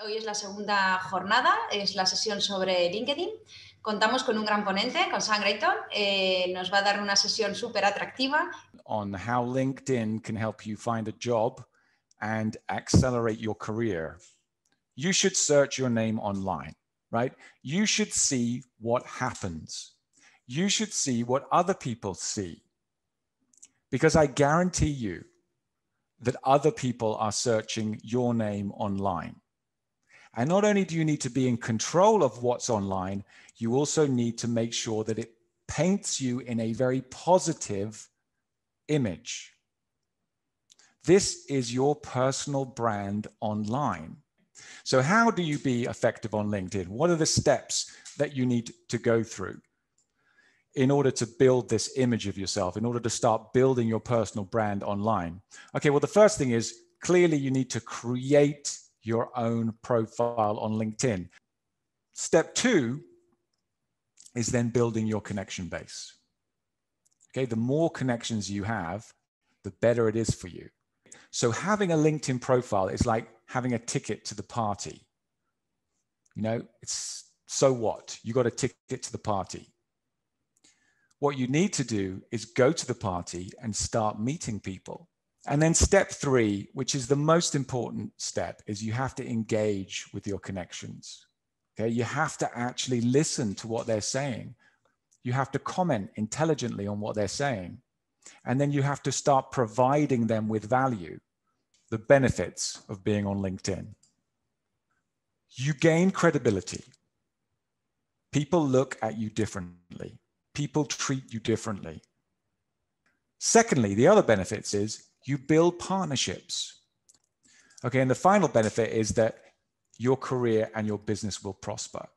Hoy es la segunda jornada, es la sesión sobre LinkedIn. Contamos con un gran ponente, con Sam Grayton. Eh, nos va a dar una sesión súper atractiva. On how LinkedIn can help you find a job and accelerate your career. You should search your name online, right? You should see what happens. You should see what other people see. Because I guarantee you that other people are searching your name online. And not only do you need to be in control of what's online, you also need to make sure that it paints you in a very positive image. This is your personal brand online. So, how do you be effective on LinkedIn? What are the steps that you need to go through in order to build this image of yourself, in order to start building your personal brand online? Okay, well, the first thing is clearly you need to create your own profile on LinkedIn. Step two is then building your connection base. Okay, the more connections you have, the better it is for you. So having a LinkedIn profile is like having a ticket to the party. You know, it's so what? You got a ticket to the party. What you need to do is go to the party and start meeting people. And then step three, which is the most important step, is you have to engage with your connections. Okay, you have to actually listen to what they're saying. You have to comment intelligently on what they're saying. And then you have to start providing them with value, the benefits of being on LinkedIn. You gain credibility. People look at you differently, people treat you differently. Secondly, the other benefits is you build partnerships. Okay, and the final benefit is that your career and your business will prosper.